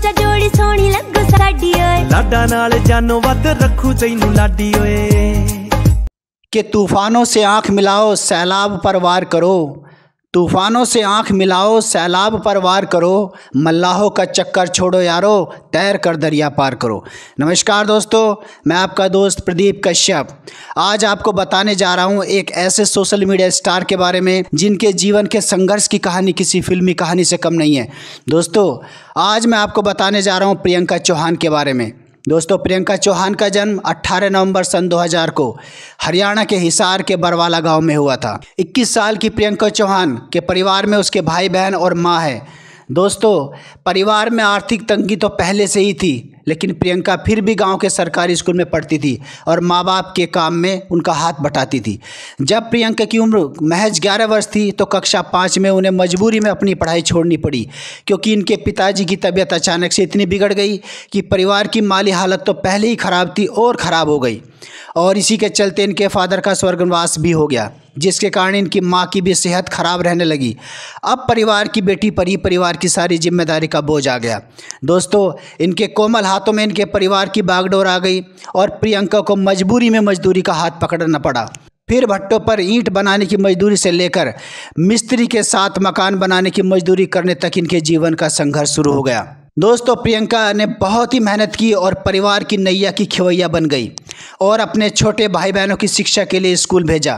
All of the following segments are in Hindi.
ਸੋਚਾ ਜੋੜੀ ਸੋਹਣੀ ਲੱਗੋ ਸਾਡੀ ਓਏ ਲਾਡਾ ਨਾਲ ਜਾਨੋ ਵੱਧ ਰੱਖੂ ਤੈਨੂੰ ਲਾਡੀ ਓਏ कि तूफानों से आंख मिलाओ सैलाब पर वार करो तूफानों से आंख मिलाओ सैलाब पर वार करो मल्लाहों का चक्कर छोड़ो यारो तैर कर दरिया पार करो नमस्कार दोस्तों मैं आपका दोस्त प्रदीप कश्यप आज आपको बताने जा रहा हूं एक ऐसे सोशल मीडिया स्टार के बारे में जिनके जीवन के संघर्ष की कहानी किसी फिल्मी कहानी से कम नहीं है दोस्तों आज मैं आपको बताने जा रहा हूँ प्रियंका चौहान के बारे में दोस्तों प्रियंका चौहान का जन्म 18 नवंबर सन 2000 को हरियाणा के हिसार के बरवाला गांव में हुआ था 21 साल की प्रियंका चौहान के परिवार में उसके भाई बहन और माँ है दोस्तों परिवार में आर्थिक तंगी तो पहले से ही थी लेकिन प्रियंका फिर भी गांव के सरकारी स्कूल में पढ़ती थी और माँ बाप के काम में उनका हाथ बटाती थी जब प्रियंका की उम्र महज ग्यारह वर्ष थी तो कक्षा पाँच में उन्हें मजबूरी में अपनी पढ़ाई छोड़नी पड़ी क्योंकि इनके पिताजी की तबीयत अचानक से इतनी बिगड़ गई कि परिवार की माली हालत तो पहले ही खराब थी और ख़राब हो गई और इसी के चलते इनके फादर का स्वर्गवास भी हो गया जिसके कारण इनकी माँ की भी सेहत खराब रहने लगी अब परिवार की बेटी पर ही परिवार की सारी जिम्मेदारी का बोझ आ गया दोस्तों इनके कोमल हाथों में इनके परिवार की बागडोर आ गई और प्रियंका को मजबूरी में मजदूरी का हाथ पकड़ना पड़ा फिर भट्टों पर ईंट बनाने की मजदूरी से लेकर मिस्त्री के साथ मकान बनाने की मजदूरी करने तक इनके जीवन का संघर्ष शुरू हो गया दोस्तों प्रियंका ने बहुत ही मेहनत की और परिवार की नैया की खिवैया बन गई और अपने छोटे भाई बहनों की शिक्षा के लिए स्कूल भेजा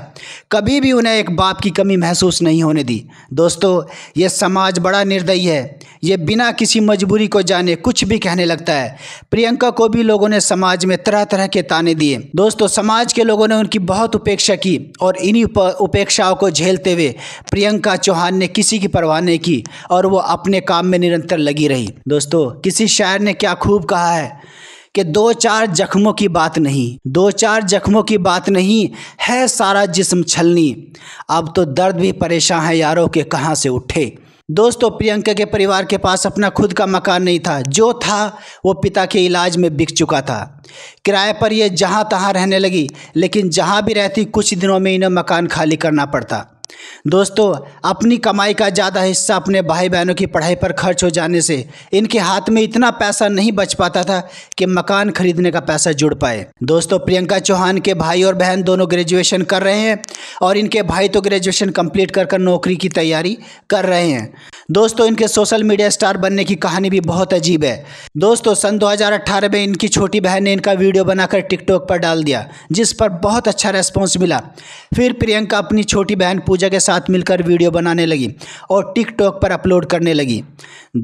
कभी भी उन्हें एक बाप की कमी महसूस नहीं होने दी दोस्तों यह समाज बड़ा निर्दयी है ये बिना किसी मजबूरी को जाने कुछ भी कहने लगता है प्रियंका को भी लोगों ने समाज में तरह तरह के ताने दिए दोस्तों समाज के लोगों ने उनकी बहुत उपेक्षा की और इन्हीं उपेक्षाओं को झेलते हुए प्रियंका चौहान ने किसी की परवाह नहीं की और वो अपने काम में निरंतर लगी रही दोस्तों किसी शायर ने क्या खूब कहा है कि दो चार जख्मों की बात नहीं दो चार जख्मों की बात नहीं है सारा जिस्म छलनी अब तो दर्द भी परेशान है यारों के कहाँ से उठे दोस्तों प्रियंका के परिवार के पास अपना खुद का मकान नहीं था जो था वो पिता के इलाज में बिक चुका था किराए पर यह जहाँ तहाँ रहने लगी लेकिन जहाँ भी रहती कुछ दिनों में इन्हें मकान खाली करना पड़ता दोस्तों अपनी कमाई का ज़्यादा हिस्सा अपने भाई बहनों की पढ़ाई पर खर्च हो जाने से इनके हाथ में इतना पैसा नहीं बच पाता था कि मकान खरीदने का पैसा जुड़ पाए दोस्तों प्रियंका चौहान के भाई और बहन दोनों ग्रेजुएशन कर रहे हैं और इनके भाई तो ग्रेजुएशन कंप्लीट कर कर नौकरी की तैयारी कर रहे हैं दोस्तों इनके सोशल मीडिया स्टार बनने की कहानी भी बहुत अजीब है दोस्तों सन 2018 में इनकी छोटी बहन ने इनका वीडियो बनाकर टिकटॉक पर डाल दिया जिस पर बहुत अच्छा रेस्पॉन्स मिला फिर प्रियंका अपनी छोटी बहन पूजा के साथ मिलकर वीडियो बनाने लगी और टिकटॉक पर अपलोड करने लगी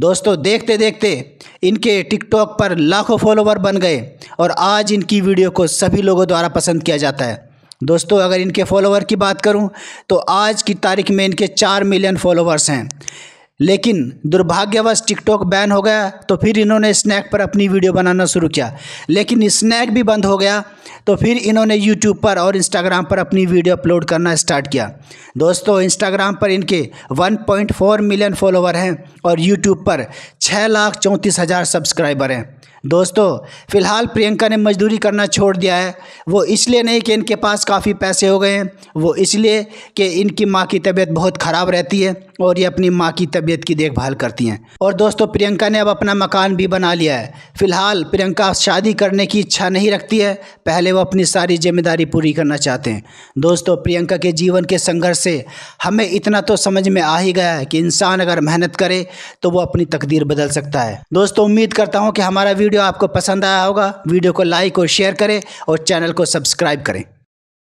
दोस्तों देखते देखते इनके टिकटॉक पर लाखों फॉलोवर बन गए और आज इनकी वीडियो को सभी लोगों द्वारा पसंद किया जाता है दोस्तों अगर इनके फॉलोवर की बात करूं तो आज की तारीख में इनके चार मिलियन फॉलोवर्स हैं लेकिन दुर्भाग्यवश टिकटॉक बैन हो गया तो फिर इन्होंने स्नैक पर अपनी वीडियो बनाना शुरू किया लेकिन स्नैक भी बंद हो गया तो फिर इन्होंने यूट्यूब पर और इंस्टाग्राम पर अपनी वीडियो अपलोड करना स्टार्ट किया दोस्तों इंस्टाग्राम पर इनके 1.4 मिलियन फॉलोवर हैं और यूट्यूब पर छः लाख चौंतीस हज़ार सब्सक्राइबर हैं दोस्तों फ़िलहाल प्रियंका ने मजदूरी करना छोड़ दिया है वो इसलिए नहीं कि इनके पास काफ़ी पैसे हो गए हैं वो इसलिए कि इनकी माँ की तबीयत बहुत ख़राब रहती है और ये अपनी माँ की तबीयत की देखभाल करती हैं और दोस्तों प्रियंका ने अब अपना मकान भी बना लिया है फ़िलहाल प्रियंका शादी करने की इच्छा नहीं रखती है पहले वो अपनी सारी जिम्मेदारी पूरी करना चाहते हैं दोस्तों प्रियंका के जीवन के संघर्ष से हमें इतना तो समझ में आ ही गया है कि इंसान अगर मेहनत करे तो वो अपनी तकदीर बदल सकता है दोस्तों उम्मीद करता हूँ कि हमारा वीडियो वीडियो आपको पसंद आया होगा वीडियो को लाइक और शेयर करें और चैनल को सब्सक्राइब करें